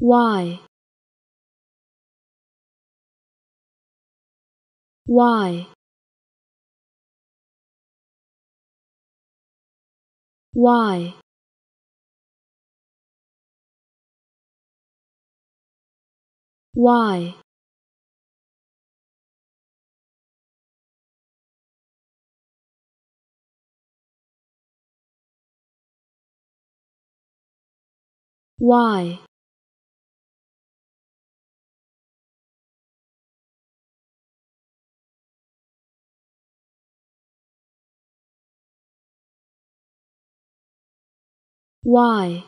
Why? Why? Why? Why? Why? Why?